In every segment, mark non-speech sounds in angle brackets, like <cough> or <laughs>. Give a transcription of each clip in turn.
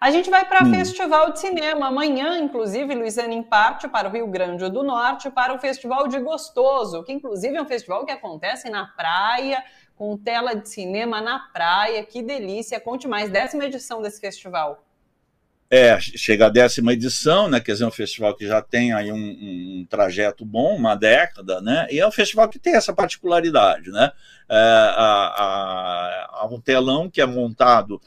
A gente vai para hum. Festival de Cinema amanhã, inclusive, Luizana, em parte para o Rio Grande do Norte, para o Festival de Gostoso, que inclusive é um festival que acontece na praia, com tela de cinema na praia. Que delícia! Conte mais, décima edição desse festival. É, chega a décima edição, né? Quer dizer, é um festival que já tem aí um, um, trajeto bom, uma década, né? E é um festival que tem essa particularidade, né? É, a, a, a um telão que é montado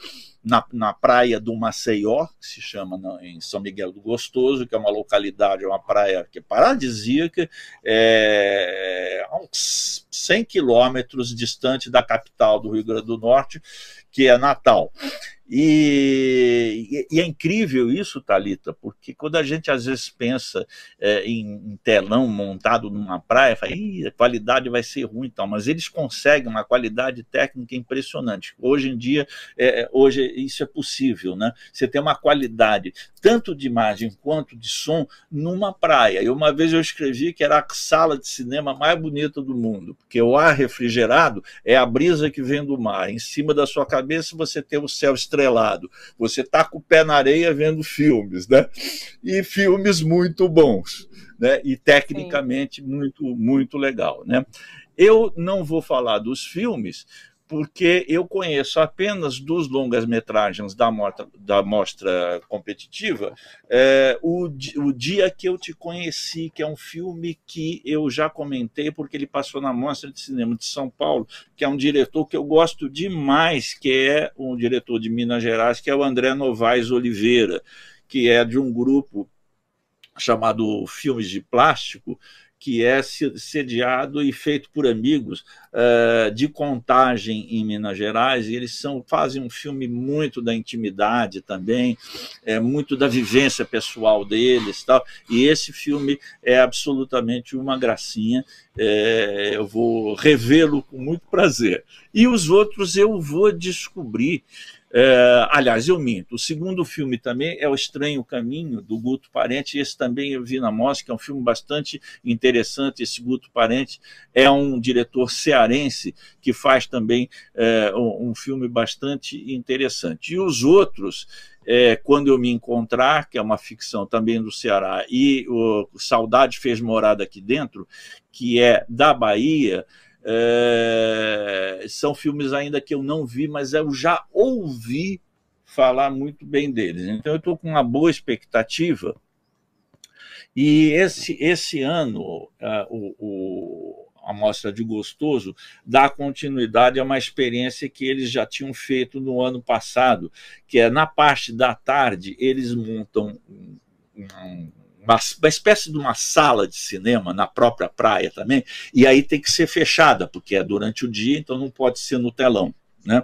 na, na praia do Maceió, que se chama na, né, em São Miguel do Gostoso, que é uma localidade, é uma praia que é paradisíaca, é, a uns 100 quilômetros distante da capital do Rio Grande do Norte, que é Natal. E, e, é incrível isso, Talita, porque quando a gente às vezes pensa é, em, em, telão montado numa praia, fala, a qualidade vai ser ruim, então, mas eles conseguem uma qualidade técnica impressionante. Hoje em dia, é, é, hoje isso é possível, né? Você tem uma qualidade tanto de imagem quanto de som numa praia. E uma vez eu escrevi que era a sala de cinema mais bonita do mundo, porque o ar refrigerado é a brisa que vem do mar. Em cima da sua cabeça você tem o céu estrelado estrelado. Você está com o pé na areia vendo filmes, né? E filmes muito bons, né? E tecnicamente Sim. muito, muito legal, né? Eu não vou falar dos filmes, porque eu conheço apenas dos longas-metragens da, morta, da mostra competitiva é, o, o Dia que Eu Te Conheci, que é um filme que eu já comentei, porque ele passou na Mostra de Cinema de São Paulo, que é um diretor que eu gosto demais, que é um diretor de Minas Gerais, que é o André Novaes Oliveira, que é de um grupo chamado Filmes de Plástico, que é sediado e feito por amigos uh, de contagem em Minas Gerais, e eles são, fazem um filme muito da intimidade também, é muito da vivência pessoal deles. Tal, e esse filme é absolutamente uma gracinha, é, eu vou revê-lo com muito prazer. E os outros eu vou descobrir é, aliás, eu minto. O segundo filme também é O Estranho Caminho, do Guto Parente. Esse também eu vi na que é um filme bastante interessante. Esse Guto Parente é um diretor cearense que faz também é, um filme bastante interessante. E os outros, é, Quando Eu Me Encontrar, que é uma ficção também do Ceará, e o Saudade Fez Morada Aqui Dentro, que é da Bahia é, são filmes ainda que eu não vi, mas eu já ouvi falar muito bem deles. Então eu estou com uma boa expectativa. E esse, esse ano, a, é, o, a Mostra de Gostoso dá continuidade a uma experiência que eles já tinham feito no ano passado, que é na parte da tarde, eles montam um, um uma, uma espécie de uma sala de cinema na própria praia também, e aí tem que ser fechada, porque é durante o dia, então não pode ser no telão. Né?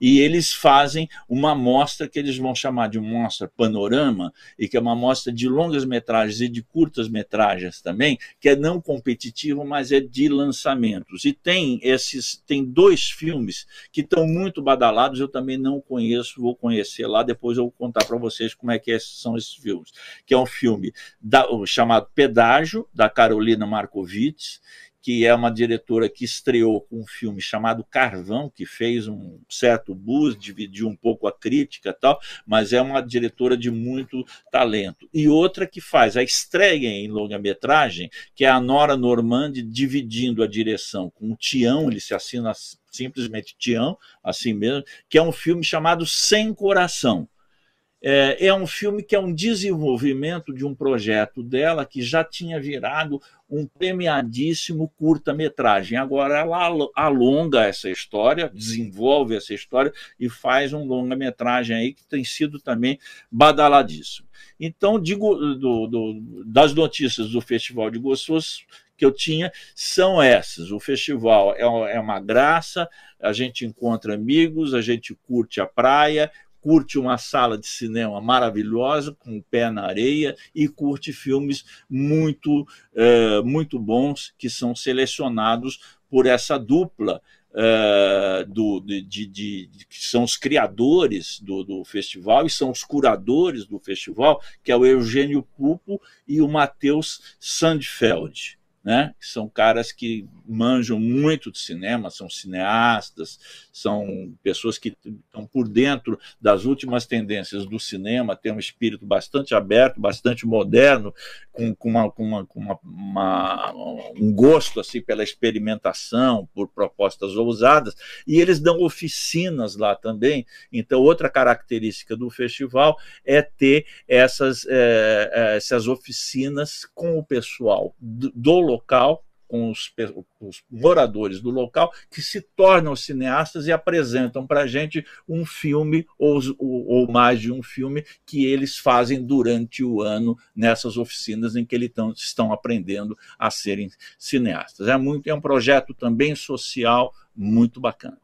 E eles fazem uma mostra que eles vão chamar de mostra panorama, e que é uma mostra de longas metragens e de curtas metragens também, que é não competitivo, mas é de lançamentos. E tem esses, tem dois filmes que estão muito badalados, eu também não conheço, vou conhecer lá, depois eu vou contar para vocês como é que são esses filmes, que é um filme da, chamado Pedágio, da Carolina Marcovitz, que é uma diretora que estreou com um filme chamado Carvão, que fez um certo buzz, dividiu um pouco a crítica tal, mas é uma diretora de muito talento. E outra que faz a estreia em longa-metragem, que é a Nora Normandi dividindo a direção com o Tião, ele se assina simplesmente Tião, assim mesmo, que é um filme chamado Sem Coração é, é, um filme que é um desenvolvimento de um projeto dela que já tinha virado um premiadíssimo curta-metragem. Agora ela alonga essa história, desenvolve essa história e faz um longa-metragem aí que tem sido também badaladíssimo. Então, digo do, do, das notícias do Festival de Gostosos que eu tinha são essas. O festival é, é uma graça, a gente encontra amigos, a gente curte a praia, curte uma sala de cinema maravilhosa, com o pé na areia, e curte filmes muito, é, muito bons que são selecionados por essa dupla. Eh, do, de, de, de, que são os criadores do, do, festival e são os curadores do festival, que é o Eugênio Pupo e o Matheus Sandfeld né? São caras que manjam muito de cinema, são cineastas, são pessoas que estão por dentro das últimas tendências do cinema, têm um espírito bastante aberto, bastante moderno, com, com, uma, com, uma, com uma, uma, um gosto assim pela experimentação, por propostas ousadas, e eles dão oficinas lá também. Então, outra característica do festival é ter essas, é, essas oficinas com o pessoal do local local, com os, os, moradores do local, que se tornam cineastas e apresentam para a gente um filme ou, ou, mais de um filme que eles fazem durante o ano nessas oficinas em que eles tão, estão aprendendo a serem cineastas. É, muito, é um projeto também social muito bacana.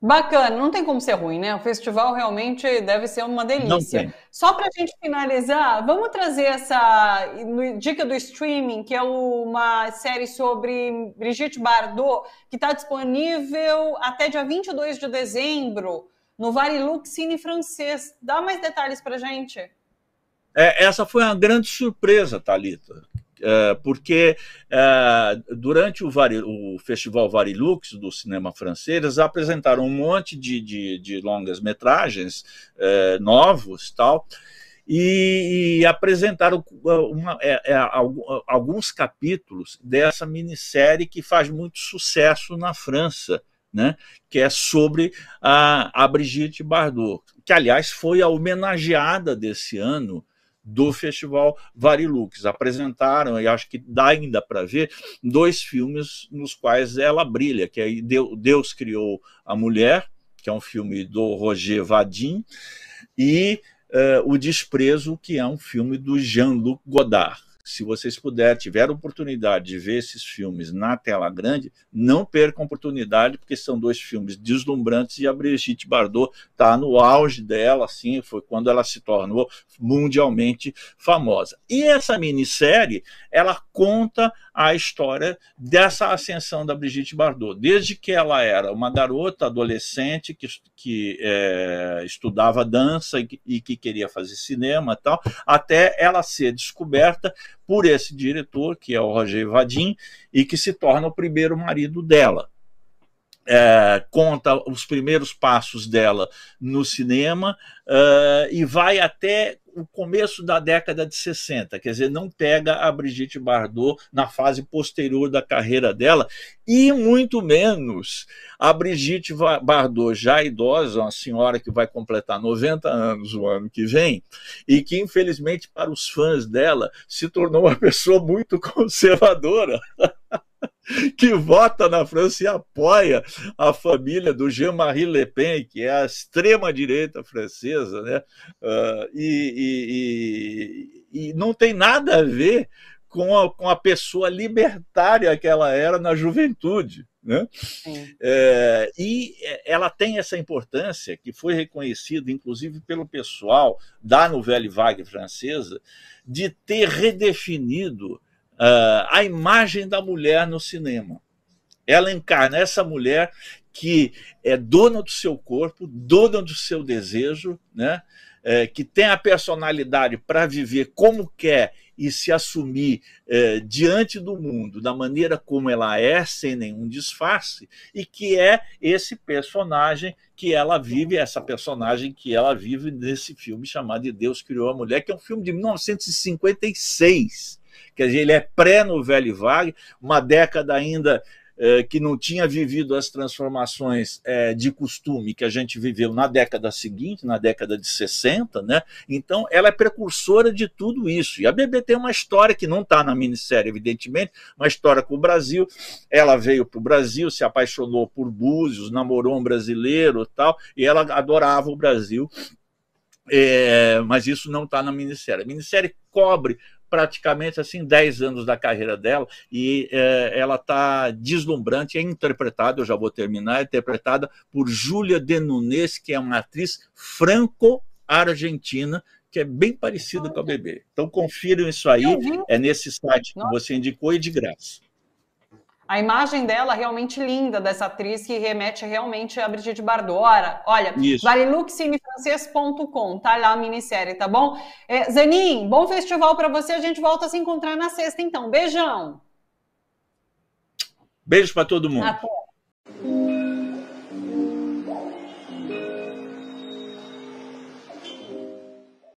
Bacana, não tem como ser ruim, né? O festival realmente deve ser uma delícia. Só para a gente finalizar, vamos trazer essa dica do streaming, que é uma série sobre Brigitte Bardot, que está disponível até dia 22 de dezembro no Varilux Cine Francês. Dá mais detalhes para a gente. É, essa foi uma grande surpresa, Talita. É, porque é, durante o, Vari, o, Festival Varilux do cinema francês, eles apresentaram um monte de, de, de longas metragens é, novos tal, e, e apresentaram uma, alguns capítulos dessa minissérie que faz muito sucesso na França, né, que é sobre a, a Brigitte Bardot, que aliás foi a homenageada desse ano do Festival Varilux. Apresentaram, e acho que dá ainda para ver, dois filmes nos quais ela brilha, que é Deus Criou a Mulher, que é um filme do Roger Vadim, e uh, O Desprezo, que é um filme do Jean-Luc Godard se vocês puderem, tiver oportunidade de ver esses filmes na tela grande, não percam a oportunidade, porque são dois filmes deslumbrantes e a Brigitte Bardot está no auge dela, assim, foi quando ela se tornou mundialmente famosa. E essa minissérie, ela conta a história dessa ascensão da Brigitte Bardot, desde que ela era uma garota adolescente que, que é, estudava dança e que, e que queria fazer cinema e tal, até ela ser descoberta por esse diretor, que é o Roger Vadim, e que se torna o primeiro marido dela. É, conta os primeiros passos dela no cinema é, e vai até o começo da década de 60, quer dizer, não pega a Brigitte Bardot na fase posterior da carreira dela, e muito menos a Brigitte Bardot, já idosa, uma senhora que vai completar 90 anos o ano que vem, e que, infelizmente, para os fãs dela, se tornou uma pessoa muito <laughs> conservadora que vota na França e apoia a família do Jean-Marie Le Pen, que é a extrema-direita francesa, né? Uh, e, e, e, e não tem nada a ver com a, com a pessoa libertária que ela era na juventude. Né? É, e é, ela tem essa importância que foi reconhecida, inclusive, pelo pessoal da Nouvelle Vague francesa, de ter redefinido uh, a imagem da mulher no cinema. Ela encarna essa mulher que é dona do seu corpo, dona do seu desejo, né? É, que tem a personalidade para viver como quer e se assumir é, diante do mundo da maneira como ela é, sem nenhum disfarce, e que é esse personagem que ela vive, essa personagem que ela vive nesse filme chamado de Deus Criou a Mulher, que é um filme de 1956. Quer dizer, ele é pré Novelle Vague, uma década ainda eh, que não tinha vivido as transformações eh, de costume que a gente viveu na década seguinte, na década de 60, né? Então, ela é precursora de tudo isso. E a BB tem uma história que não está na minissérie, evidentemente, uma história com o Brasil. Ela veio para o Brasil, se apaixonou por Búzios, namorou um brasileiro tal, e ela adorava o Brasil. É, mas isso não está na minissérie. A minissérie cobre praticamente assim 10 anos da carreira dela e é, ela está deslumbrante, é interpretada, eu já vou terminar, é interpretada por Júlia de Nunes, que é uma atriz franco-argentina que é bem parecida com a bebê. Então confiram isso aí, é nesse site que você indicou e de graça a imagem dela realmente linda, dessa atriz que remete realmente a Brigitte Bardot. olha, valeluxcinefrancês.com, tá lá a minissérie, tá bom? É, Zanin, bom festival para você, a gente volta a se encontrar na sexta então. Beijão! Beijo para todo mundo. Até.